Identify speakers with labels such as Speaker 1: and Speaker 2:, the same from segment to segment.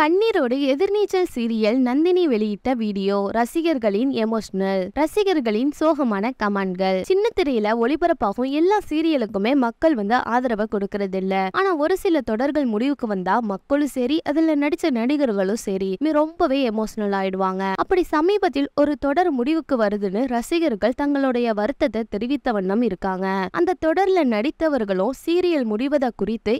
Speaker 1: கண்ணீரோடு எதிர்நீச்சல் சீரியல் நந்தினி வெளியிட்ட வீடியோ ரசிகர்களின் எமோஷனல் ரசிகர்களின் சோகமான கமெண்ட்கள் சின்ன திரையில ஒளிபரப்பாகும் எல்லா சீரியலுக்குமே மக்கள் வந்து ஆதரவை கொடுக்கறது இல்ல ஆனா ஒரு சில தொடர்கள் முடிவுக்கு வந்தா மக்களும் சரி அதுல நடிச்ச நடிகர்களும் சரி ரொம்பவே எமோஷனல் ஆயிடுவாங்க அப்படி சமீபத்தில் ஒரு தொடர் முடிவுக்கு வருதுன்னு ரசிகர்கள் தங்களுடைய வருத்தத்தை தெரிவித்த வண்ணம் இருக்காங்க அந்த தொடர்ல நடித்தவர்களும் சீரியல் முடிவதை குறித்து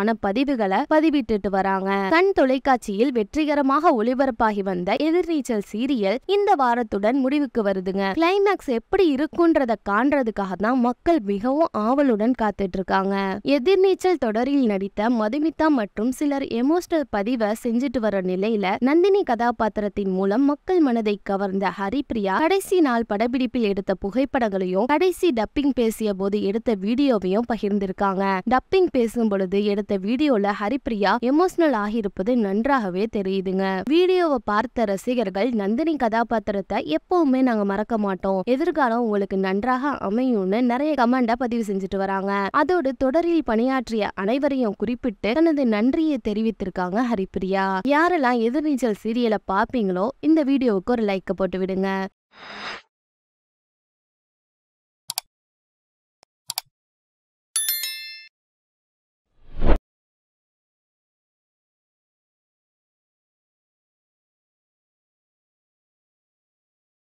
Speaker 1: ஆன பதிவுகளை பதிவிட்டுட்டு வராங்க கண் தொலைக்காட்சியில் வெற்றிகரமாக ஒளிபரப்பாகி வந்த எதிர்நீச்சல் சீரியல் இந்த வாரத்துடன் முடிவுக்கு வருதுங்க கிளைமேக்ஸ் எப்படி இருக்குன்றத காண்றதுக்காக தான் மக்கள் மிகவும் ஆவலுடன் காத்துட்டு இருக்காங்க எதிர்நீச்சல் தொடரில் நடித்த மதுமிதா மற்றும் சிலர் எமோஷனல் பதிவை செஞ்சுட்டு வர நிலையில நந்தினி கதாபாத்திரத்தின் மூலம் மக்கள் மனதை கவர்ந்த ஹரிப்ரியா கடைசி நாள் படப்பிடிப்பில் எடுத்த புகைப்படங்களையும் கடைசி டப்பிங் பேசிய போது எடுத்த வீடியோவையும் பகிர்ந்திருக்காங்க டப்பிங் பேசும் பொழுது எடுத்த வீடியோல ஹரிப்ரியா எமோஷனல் ஆகியிருப்பது நன்றாகவே தெரியுதுங்க வீடியோவை பார்த்த ரசிகர்கள் நந்தினி கதாபாத்திரத்தை எப்பவுமே நாங்க மறக்க மாட்டோம் எதிர்காலம் உங்களுக்கு நன்றாக அமையும்னு நிறைய கமெண்டா பதிவு செஞ்சுட்டு வராங்க அதோடு தொடரில் பணியாற்றிய அனைவரையும் குறிப்பிட்டு தனது நன்றியை தெரிவித்திருக்காங்க ஹரிப்பிரியா யாரெல்லாம் எதிர்நீச்சல் சீரியலை பார்ப்பீங்களோ இந்த வீடியோவுக்கு ஒரு லைக் போட்டு விடுங்க